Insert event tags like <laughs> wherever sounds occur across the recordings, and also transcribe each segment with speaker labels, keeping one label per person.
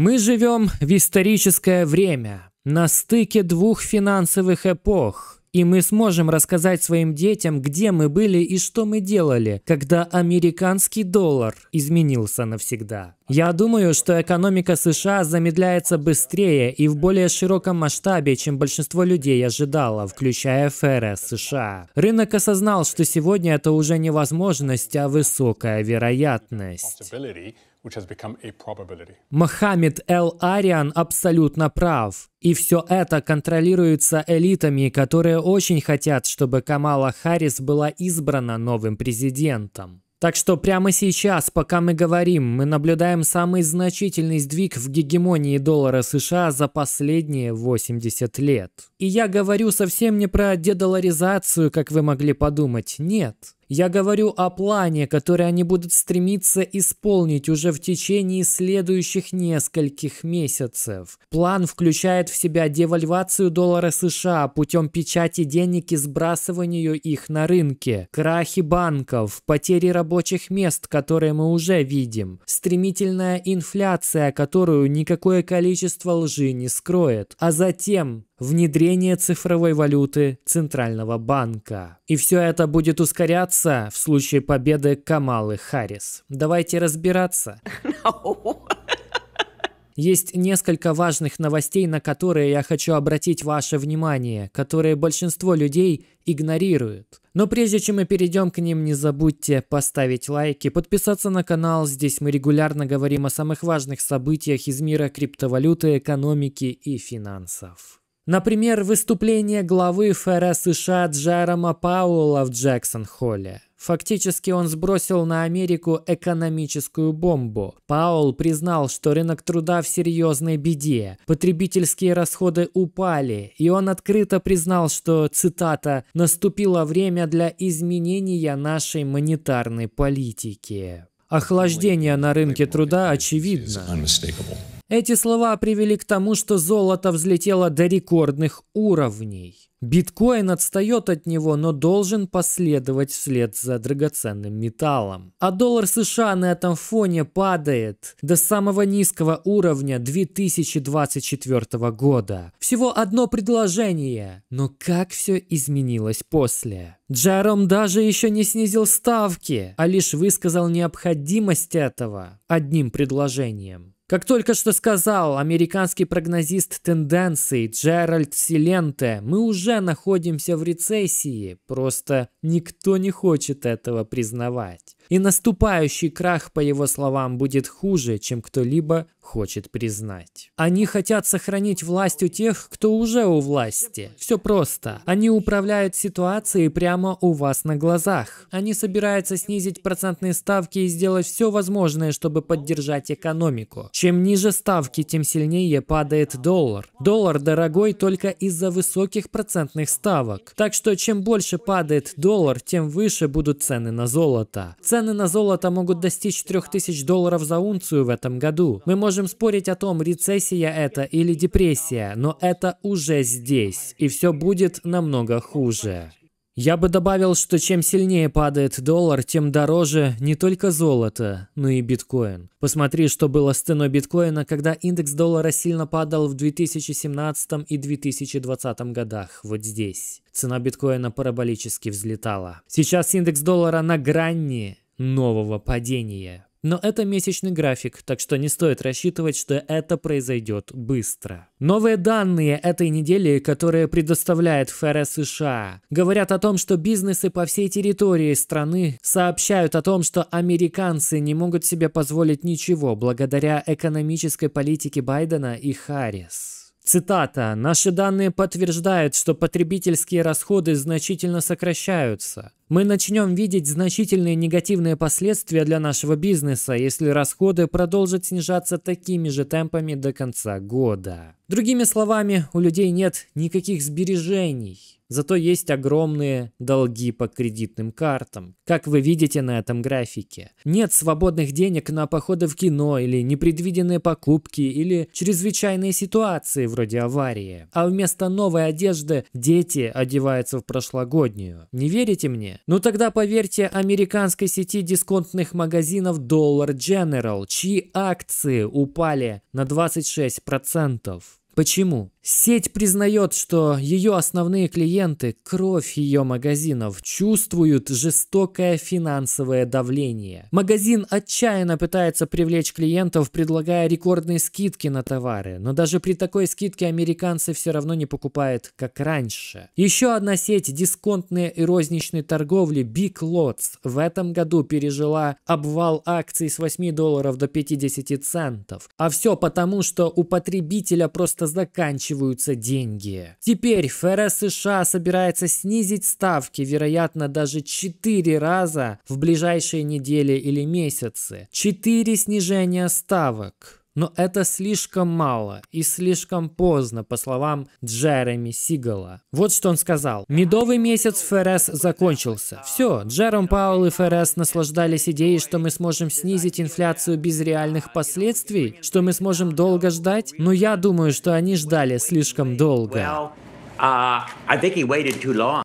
Speaker 1: Мы живем в историческое время, на стыке двух финансовых эпох, и мы сможем рассказать своим детям, где мы были и что мы делали, когда американский доллар изменился навсегда. Я думаю, что экономика США замедляется быстрее и в более широком масштабе, чем большинство людей ожидало, включая ФРС США. Рынок осознал, что сегодня это уже не возможность, а высокая вероятность which Мохаммед Эл Ариан абсолютно прав. И все это контролируется элитами, которые очень хотят, чтобы Камала Харрис была избрана новым президентом. Так что прямо сейчас, пока мы говорим, мы наблюдаем самый значительный сдвиг в гегемонии доллара США за последние 80 лет. И я говорю совсем не про дедоларизацию, как вы могли подумать, нет. Я говорю о плане, который они будут стремиться исполнить уже в течение следующих нескольких месяцев. План включает в себя девальвацию доллара США путем печати денег и сбрасывания их на рынке, крахи банков, потери рабочих мест, которые мы уже видим, стремительная инфляция, которую никакое количество лжи не скроет, а затем внедрение цифровой валюты Центрального банка. И все это будет ускоряться в случае победы Камалы Харрис. Давайте разбираться. <laughs> Есть несколько важных новостей, на которые я хочу обратить ваше внимание, которые большинство людей игнорируют. Но прежде чем мы перейдем к ним, не забудьте поставить лайки, подписаться на канал. Здесь мы регулярно говорим о самых важных событиях из мира криптовалюты, экономики и финансов. Например, выступление главы ФРС США Джерома Пауэлла в Джексон-Холле. Фактически он сбросил на Америку экономическую бомбу. Паул признал, что рынок труда в серьезной беде, потребительские расходы упали, и он открыто признал, что, цитата, «наступило время для изменения нашей монетарной политики». Охлаждение на рынке труда очевидно. Эти слова привели к тому, что золото взлетело до рекордных уровней. Биткоин отстает от него, но должен последовать вслед за драгоценным металлом. А доллар США на этом фоне падает до самого низкого уровня 2024 года. Всего одно предложение, но как все изменилось после. Джером даже еще не снизил ставки, а лишь высказал необходимость этого одним предложением. Как только что сказал американский прогнозист тенденций Джеральд Силенте, мы уже находимся в рецессии, просто никто не хочет этого признавать. И наступающий крах, по его словам, будет хуже, чем кто-либо хочет признать. Они хотят сохранить власть у тех, кто уже у власти. Все просто. Они управляют ситуацией прямо у вас на глазах. Они собираются снизить процентные ставки и сделать все возможное, чтобы поддержать экономику. Чем ниже ставки, тем сильнее падает доллар. Доллар дорогой только из-за высоких процентных ставок. Так что чем больше падает доллар, тем выше будут цены на золото. Цены на золото могут достичь 3000 долларов за унцию в этом году. Мы можем спорить о том, рецессия это или депрессия, но это уже здесь, и все будет намного хуже. Я бы добавил, что чем сильнее падает доллар, тем дороже не только золото, но и биткоин. Посмотри, что было с ценой биткоина, когда индекс доллара сильно падал в 2017 и 2020 годах, вот здесь. Цена биткоина параболически взлетала. Сейчас индекс доллара на грани нового падения. Но это месячный график, так что не стоит рассчитывать, что это произойдет быстро. Новые данные этой недели, которые предоставляет ФРС США, говорят о том, что бизнесы по всей территории страны сообщают о том, что американцы не могут себе позволить ничего благодаря экономической политике Байдена и Харрис. Цитата. «Наши данные подтверждают, что потребительские расходы значительно сокращаются мы начнем видеть значительные негативные последствия для нашего бизнеса, если расходы продолжат снижаться такими же темпами до конца года. Другими словами, у людей нет никаких сбережений, зато есть огромные долги по кредитным картам, как вы видите на этом графике. Нет свободных денег на походы в кино или непредвиденные покупки или чрезвычайные ситуации вроде аварии. А вместо новой одежды дети одеваются в прошлогоднюю. Не верите мне? цене. Ну тогда поверьте американской сети дисконтных магазинов Dollar General, чьи акции упали на 26%. Почему? Сеть признает, что ее основные клиенты, кровь ее магазинов, чувствуют жестокое финансовое давление. Магазин отчаянно пытается привлечь клиентов, предлагая рекордные скидки на товары, но даже при такой скидке американцы все равно не покупают, как раньше. Еще одна сеть дисконтной и розничной торговли Big Lots в этом году пережила обвал акций с 8 долларов до 50 центов. А все потому, что у потребителя просто заканчивается заканчиваются деньги. Теперь ФРС США собирается снизить ставки, вероятно, даже 4 раза в ближайшие недели или месяцы. 4 снижения ставок. Но это слишком мало и слишком поздно, по словам Джереми Сигала. Вот что он сказал. «Медовый месяц ФРС закончился. Все, Джером Пауэлл и ФРС наслаждались идеей, что мы сможем снизить инфляцию без реальных последствий, что мы сможем долго ждать, но я думаю, что они ждали слишком долго». Uh,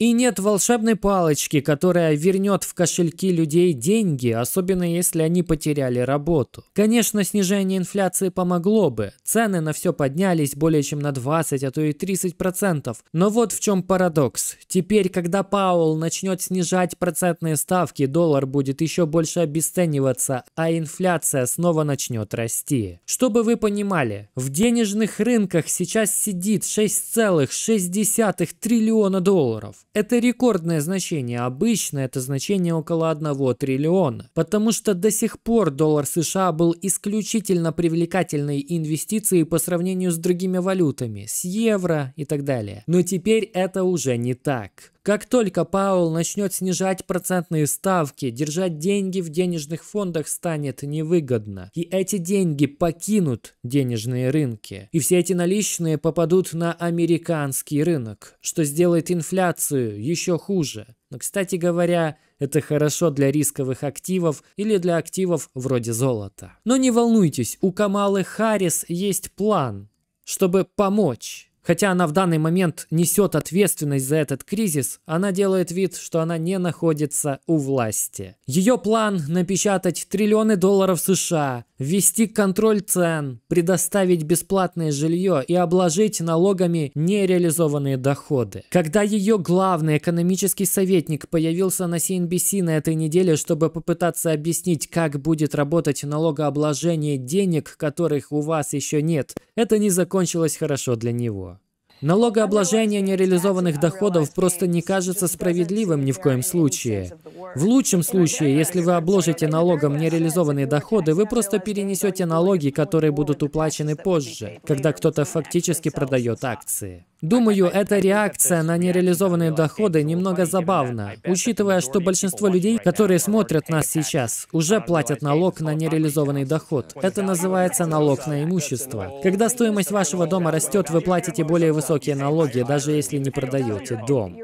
Speaker 1: и нет волшебной палочки, которая вернет в кошельки людей деньги, особенно если они потеряли работу. Конечно, снижение инфляции помогло бы. Цены на все поднялись более чем на 20, а то и 30 процентов. Но вот в чем парадокс. Теперь, когда Паул начнет снижать процентные ставки, доллар будет еще больше обесцениваться, а инфляция снова начнет расти. Чтобы вы понимали, в денежных рынках сейчас сидит 6,6 0,7 триллиона долларов. Это рекордное значение, обычно это значение около 1 триллиона. Потому что до сих пор доллар США был исключительно привлекательной инвестицией по сравнению с другими валютами, с евро и так далее. Но теперь это уже не так. Как только Паул начнет снижать процентные ставки, держать деньги в денежных фондах станет невыгодно. И эти деньги покинут денежные рынки. И все эти наличные попадут на американский рынок, что сделает инфляцию еще хуже. Но, кстати говоря, это хорошо для рисковых активов или для активов вроде золота. Но не волнуйтесь, у Камалы Харрис есть план, чтобы помочь Хотя она в данный момент несет ответственность за этот кризис, она делает вид, что она не находится у власти. Ее план – напечатать триллионы долларов США, ввести контроль цен, предоставить бесплатное жилье и обложить налогами нереализованные доходы. Когда ее главный экономический советник появился на CNBC на этой неделе, чтобы попытаться объяснить, как будет работать налогообложение денег, которых у вас еще нет, это не закончилось хорошо для него. Налогообложение нереализованных доходов просто не кажется справедливым ни в коем случае. В лучшем случае, если вы обложите налогом нереализованные доходы, вы просто перенесете налоги, которые будут уплачены позже, когда кто-то фактически продает акции. Думаю, эта реакция на нереализованные доходы немного забавна, учитывая, что большинство людей, которые смотрят нас сейчас, уже платят налог на нереализованный доход. Это называется налог на имущество. Когда стоимость вашего дома растет, вы платите более высокие налоги, даже если не продаете дом.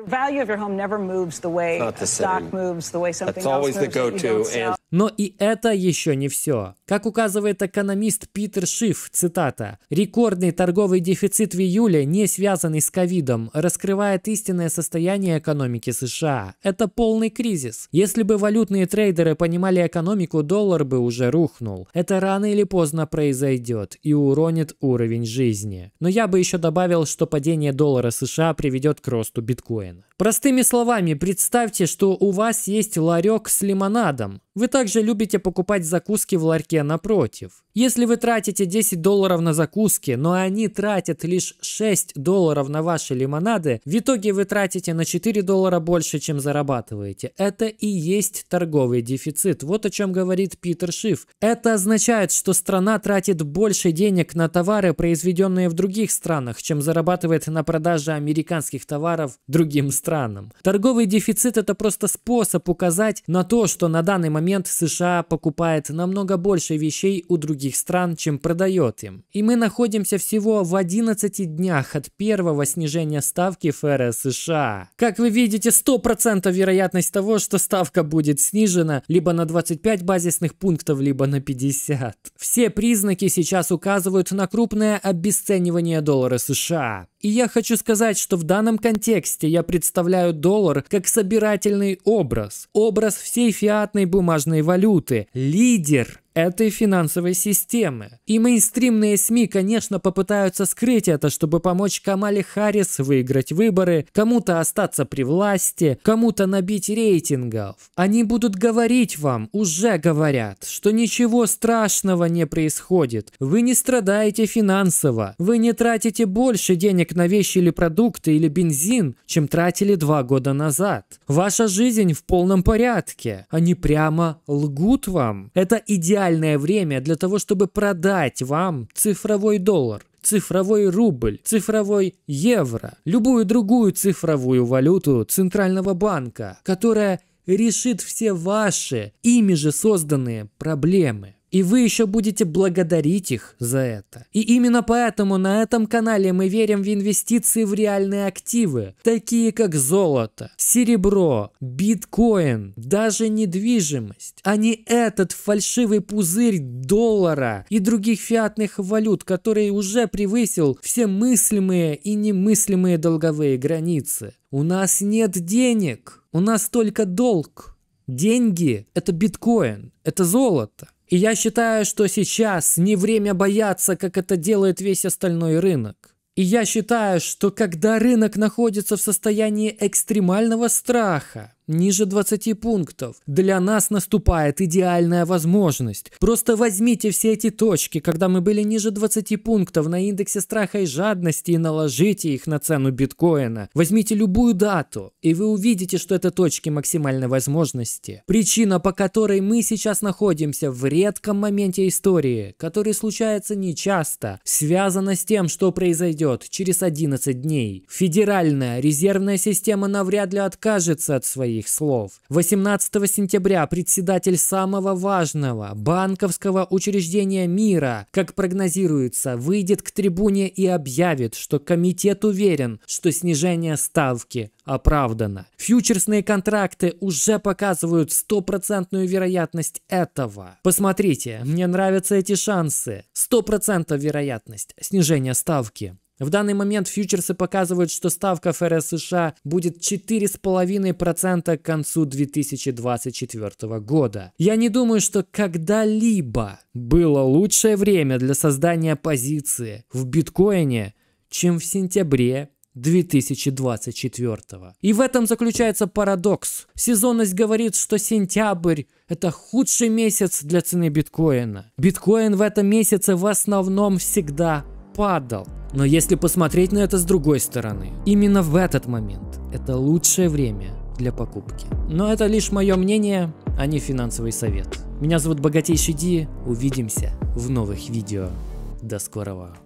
Speaker 1: Но и это еще не все. Как указывает экономист Питер Шиф, цитата, «Рекордный торговый дефицит в июле, не связанный с ковидом, раскрывает истинное состояние экономики США. Это полный кризис. Если бы валютные трейдеры понимали экономику, доллар бы уже рухнул. Это рано или поздно произойдет и уронит уровень жизни. Но я бы еще добавил, что падение доллара США приведет к росту биткоина». Простыми словами, представьте, что у вас есть ларек с лимонадом. Вы также любите покупать закуски в ларьке напротив. Если вы тратите 10 долларов на закуски, но они тратят лишь 6 долларов на ваши лимонады, в итоге вы тратите на 4 доллара больше, чем зарабатываете. Это и есть торговый дефицит. Вот о чем говорит Питер Шиф. Это означает, что страна тратит больше денег на товары, произведенные в других странах, чем зарабатывает на продаже американских товаров другим странам. Торговый дефицит – это просто способ указать на то, что на данный момент момент США покупает намного больше вещей у других стран, чем продает им. И мы находимся всего в 11 днях от первого снижения ставки ФРС США. Как вы видите, 100% вероятность того, что ставка будет снижена либо на 25 базисных пунктов, либо на 50. Все признаки сейчас указывают на крупное обесценивание доллара США. И я хочу сказать, что в данном контексте я представляю доллар как собирательный образ, образ всей фиатной бумажной валюты, лидер, этой финансовой системы. И мейнстримные СМИ, конечно, попытаются скрыть это, чтобы помочь Камале Харрис выиграть выборы, кому-то остаться при власти, кому-то набить рейтингов. Они будут говорить вам, уже говорят, что ничего страшного не происходит. Вы не страдаете финансово. Вы не тратите больше денег на вещи или продукты или бензин, чем тратили два года назад. Ваша жизнь в полном порядке. Они прямо лгут вам. Это идеально идеальное время для того, чтобы продать вам цифровой доллар – цифровой рубль, цифровой евро, любую другую цифровую валюту Центрального банка, которая решит все ваши ими же созданные проблемы. И вы еще будете благодарить их за это. И именно поэтому на этом канале мы верим в инвестиции в реальные активы, такие как золото, серебро, биткоин, даже недвижимость, а не этот фальшивый пузырь доллара и других фиатных валют, который уже превысил все мыслимые и немыслимые долговые границы. У нас нет денег, у нас только долг. Деньги – это биткоин, это золото. И я считаю, что сейчас не время бояться, как это делает весь остальной рынок. И я считаю, что когда рынок находится в состоянии экстремального страха, ниже 20 пунктов. Для нас наступает идеальная возможность. Просто возьмите все эти точки, когда мы были ниже 20 пунктов на индексе страха и жадности и наложите их на цену биткоина. Возьмите любую дату, и вы увидите, что это точки максимальной возможности. Причина, по которой мы сейчас находимся в редком моменте истории, который случается нечасто, связана с тем, что произойдет через 11 дней. Федеральная резервная система навряд ли откажется от своей своих слов. 18 сентября председатель самого важного банковского учреждения мира, как прогнозируется, выйдет к трибуне и объявит, что комитет уверен, что снижение ставки оправдано. Фьючерсные контракты уже показывают стопроцентную вероятность этого. Посмотрите, мне нравятся эти шансы. 100% вероятность снижения ставки. В данный момент фьючерсы показывают, что ставка ФРС США будет 4,5% к концу 2024 года. Я не думаю, что когда-либо было лучшее время для создания позиции в биткоине, чем в сентябре 2024. И в этом заключается парадокс. Сезонность говорит, что сентябрь – это худший месяц для цены биткоина. Биткоин в этом месяце в основном всегда падал. Но если посмотреть на это с другой стороны, именно в этот момент это лучшее время для покупки. Но это лишь мое мнение, а не финансовый совет. Меня зовут Богатейший Ди, увидимся в новых видео. До скорого.